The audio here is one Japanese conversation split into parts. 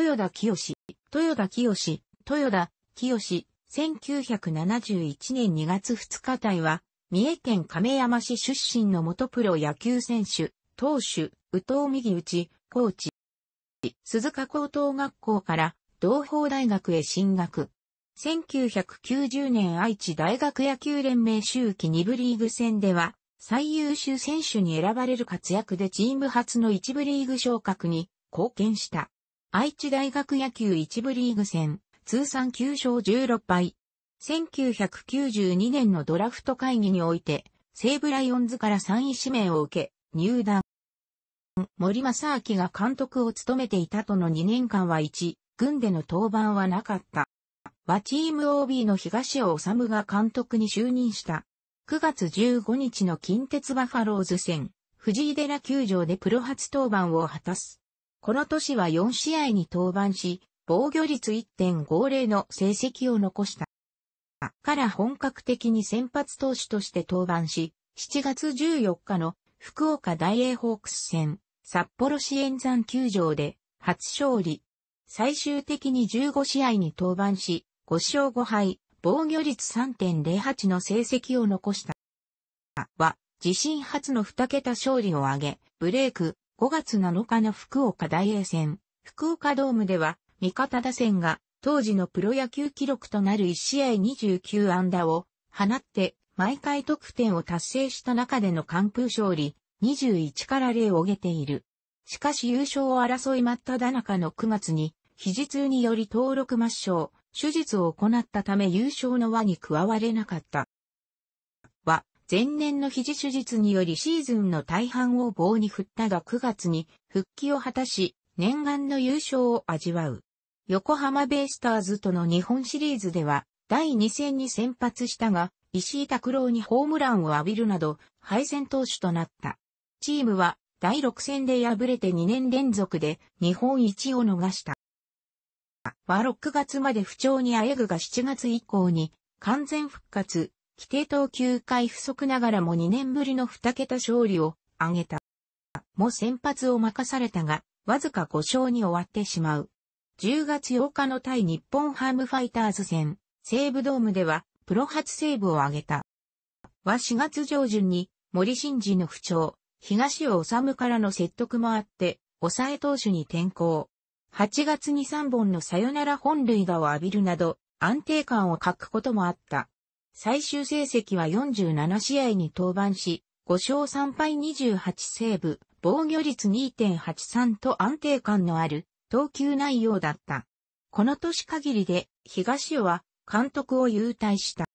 豊田清、豊田清、豊田清、1971年2月2日隊は、三重県亀山市出身の元プロ野球選手、投手、宇藤右内、コーチ。鈴鹿高等学校から同法大学へ進学。1990年愛知大学野球連盟周期2部リーグ戦では、最優秀選手に選ばれる活躍でチーム初の1部リーグ昇格に貢献した。愛知大学野球一部リーグ戦、通算9勝16敗。1992年のドラフト会議において、西武ライオンズから3位指名を受け、入団。森正明が監督を務めていたとの2年間は1、軍での登板はなかった。和チーム OB の東尾治が監督に就任した。9月15日の近鉄バファローズ戦、藤井寺球場でプロ初登板を果たす。この年は4試合に登板し、防御率1.50の成績を残した。から本格的に先発投手として登板し、7月14日の福岡大英ホークス戦、札幌市演山球場で初勝利。最終的に15試合に登板し、5勝5敗、防御率3.08の成績を残した。は、自身初の2桁勝利を挙げ、ブレイク、5月7日の福岡大英戦、福岡ドームでは、味方打線が、当時のプロ野球記録となる1試合29安打を放って、毎回得点を達成した中での完封勝利、21から0を挙げている。しかし優勝を争い真っただ中の9月に、肘痛により登録抹消、手術を行ったため優勝の輪に加われなかった。前年の肘手術によりシーズンの大半を棒に振ったが9月に復帰を果たし、念願の優勝を味わう。横浜ベイスターズとの日本シリーズでは、第2戦に先発したが、石井拓郎にホームランを浴びるなど、敗戦投手となった。チームは、第6戦で敗れて2年連続で日本一を逃した。は6月まで不調にあえぐが7月以降に完全復活、規定投球回不足ながらも2年ぶりの2桁勝利を挙げた。も先発を任されたが、わずか5勝に終わってしまう。10月8日の対日本ハムファイターズ戦、西武ドームでは、プロ初セーブを挙げた。は4月上旬に、森新治の不調、東尾治からの説得もあって、抑え投手に転向。8月に3本のサヨナラ本塁打を浴びるなど、安定感を欠くこともあった。最終成績は47試合に登板し、5勝3敗28セーブ、防御率2.83と安定感のある投球内容だった。この年限りで東尾は監督を優退した。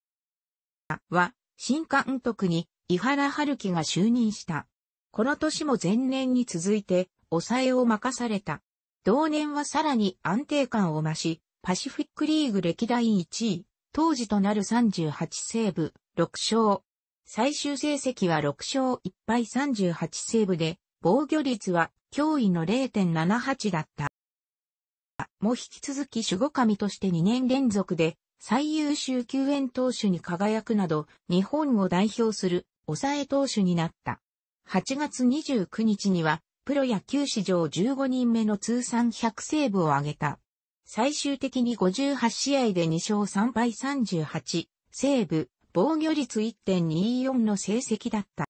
は、新監督に伊原春樹が就任した。この年も前年に続いて抑えを任された。同年はさらに安定感を増し、パシフィックリーグ歴代1位、当時となる38セーブ、6勝。最終成績は6勝1敗38セーブで、防御率は驚異の0.78だった。も引き続き守護神として2年連続で最優秀救援投手に輝くなど、日本を代表する抑え投手になった。8月29日には、プロ野球史上15人目の通算100セーブを挙げた。最終的に58試合で2勝3敗38、セーブ、防御率1.24の成績だった。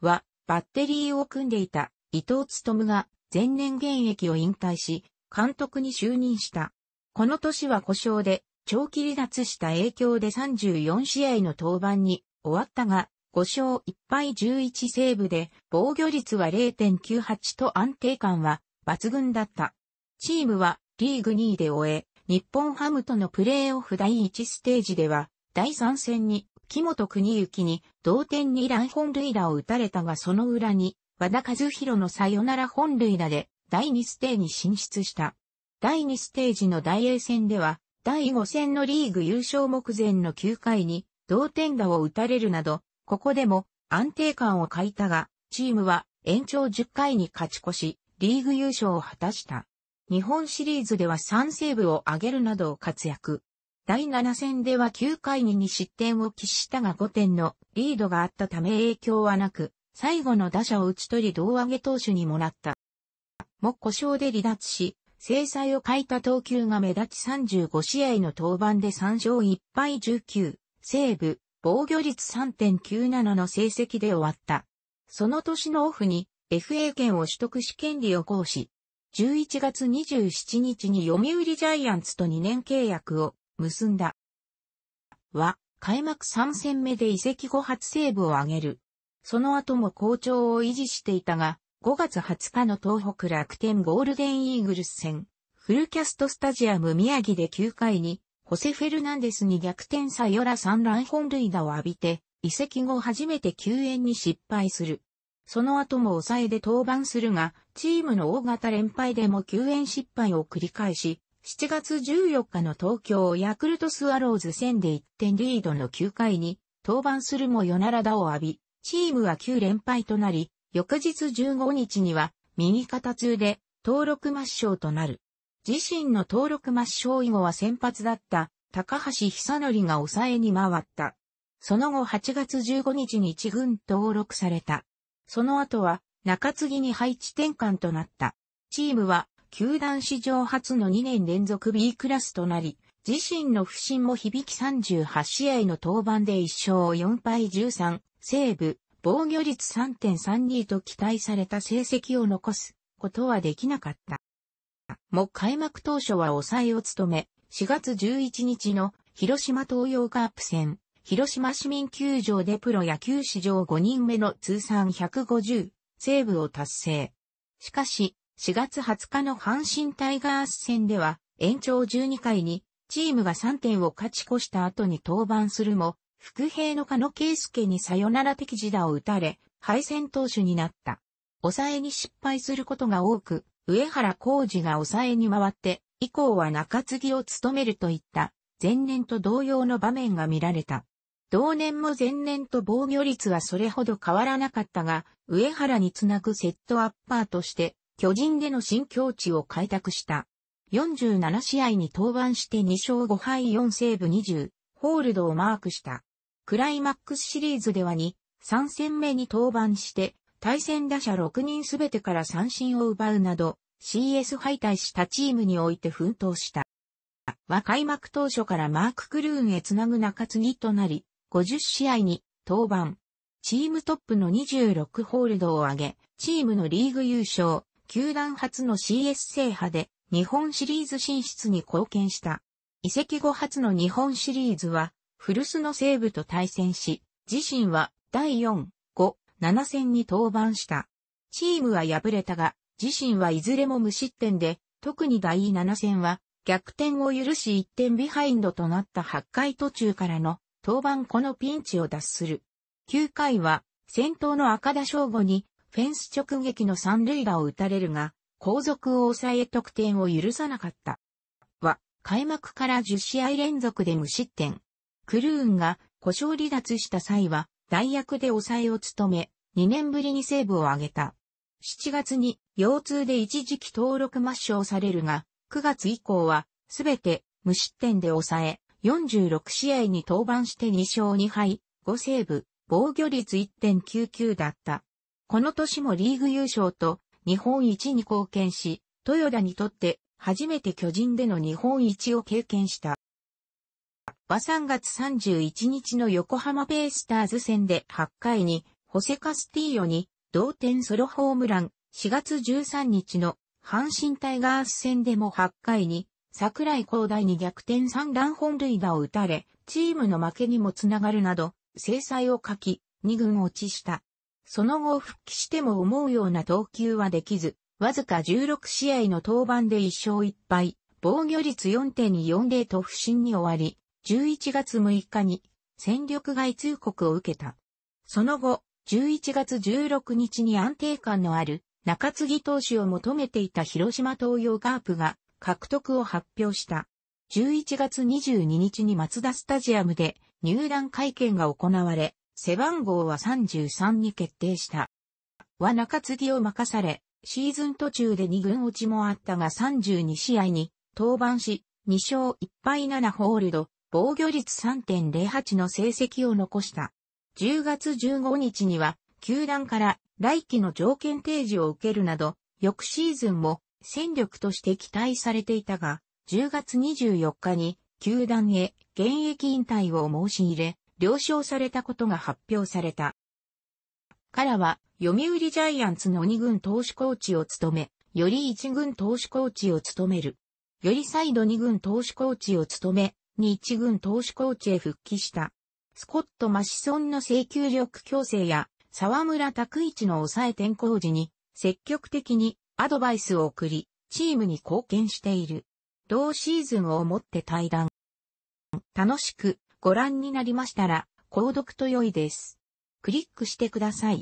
は、バッテリーを組んでいた伊藤勤が前年現役を引退し、監督に就任した。この年は故障で長期離脱した影響で34試合の登板に終わったが、5勝1敗11セーブで防御率は0.98と安定感は抜群だった。チームはリーグ2位で終え、日本ハムとのプレーオフ第1ステージでは、第3戦に、木本国幸に同点に乱本塁打を打たれたがその裏に、和田和弘のサヨナラ本塁打で、第2ステージに進出した。第2ステージの大英戦では、第5戦のリーグ優勝目前の9回に、同点打を打たれるなど、ここでも安定感を欠いたが、チームは延長10回に勝ち越し、リーグ優勝を果たした。日本シリーズでは3セーブを挙げるなどを活躍。第7戦では9回に2失点を喫したが5点のリードがあったため影響はなく、最後の打者を打ち取り胴上げ投手にもなった。も故障で離脱し、制裁を欠いた投球が目立ち35試合の登板で3勝1敗19、セーブ、防御率3.97の成績で終わった。その年のオフに FA 権を取得し権利を行使。11月27日に読売ジャイアンツと2年契約を結んだ。は、開幕3戦目で移籍後初セーブを挙げる。その後も好調を維持していたが、5月20日の東北楽天ゴールデンイーグルス戦、フルキャストスタジアム宮城で9回に、ホセ・フェルナンデスに逆転サヨラ3乱本塁打を浴びて、移籍後初めて救援に失敗する。その後も抑えで登板するが、チームの大型連敗でも救援失敗を繰り返し、7月14日の東京ヤクルトスワローズ戦で1点リードの9回に、登板するも夜ならだを浴び、チームは9連敗となり、翌日15日には、右肩痛で、登録抹消となる。自身の登録抹消以後は先発だった、高橋久則が抑えに回った。その後8月15日に一軍登録された。その後は中継ぎに配置転換となった。チームは球団史上初の2年連続 B クラスとなり、自身の不振も響き38試合の登板で1勝4敗13、セーブ、防御率3.32と期待された成績を残すことはできなかった。も開幕当初は抑えを務め、4月11日の広島東洋カープ戦、広島市民球場でプロ野球史上5人目の通算150セーブを達成。しかし、4月20日の阪神タイガース戦では、延長12回に、チームが3点を勝ち越した後に登板するも、副兵の加野圭介にサヨナラ的自打を打たれ、敗戦投手になった。抑えに失敗することが多く、上原浩二が抑えに回って、以降は中継ぎを務めるといった、前年と同様の場面が見られた。同年も前年と防御率はそれほど変わらなかったが、上原につなぐセットアッパーとして、巨人での新境地を開拓した。47試合に登板して2勝5敗4セーブ20、ホールドをマークした。クライマックスシリーズでは2、3戦目に登板して、対戦打者6人すべてから三振を奪うなど、CS 敗退したチームにおいて奮闘した。は開幕当初からマーク・クルーンへつなぐ中継ぎとなり、50試合に登板。チームトップの26ホールドを挙げ、チームのリーグ優勝、球団初の CS 制覇で日本シリーズ進出に貢献した。移籍後初の日本シリーズは、古巣の西部と対戦し、自身は第4、5、7戦に登板した。チームは敗れたが、自身はいずれも無失点で、特に第7戦は逆転を許し1点ビハインドとなった8回途中からの登板このピンチを脱する。9回は、先頭の赤田翔吾に、フェンス直撃の三塁打を打たれるが、後続を抑え得点を許さなかった。は、開幕から10試合連続で無失点。クルーンが故障離脱した際は、代役で抑えを務め、2年ぶりにセーブを挙げた。7月に腰痛で一時期登録抹消されるが、9月以降は、すべて無失点で抑え、46試合に登板して2勝2敗、5セーブ、防御率1.99だった。この年もリーグ優勝と日本一に貢献し、豊田にとって初めて巨人での日本一を経験した。は3月31日の横浜ベイスターズ戦で8回に、ホセカスティーヨに同点ソロホームラン、4月13日の阪神タイガース戦でも8回に桜井広大に逆転三段本塁打を打たれ、チームの負けにもつながるなど、制裁を書き、二軍落ちした。その後復帰しても思うような投球はできず、わずか16試合の登板で1勝1敗、防御率4.40と不振に終わり、11月6日に戦力外通告を受けた。その後、11月16日に安定感のある中継ぎ投手を求めていた広島東洋カープが獲得を発表した。11月22日に松田スタジアムで入団会見が行われ、背番号は33に決定した。は中継ぎを任され、シーズン途中で2軍落ちもあったが32試合に登板し、2勝1敗7ホールド、防御率3.08の成績を残した。10月15日には、球団から来季の条件提示を受けるなど、翌シーズンも戦力として期待されていたが、10月24日に球団へ現役引退を申し入れ、了承されたことが発表された。からは、読売ジャイアンツの2軍投手コーチを務め、より1軍投手コーチを務める。より再度2軍投手コーチを務め、に1軍投手コーチへ復帰した。スコット・マシソンの請求力強制や、沢村拓一の抑え転向時に、積極的にアドバイスを送り、チームに貢献している。同シーズンをもって対談。楽しくご覧になりましたら、購読と良いです。クリックしてください。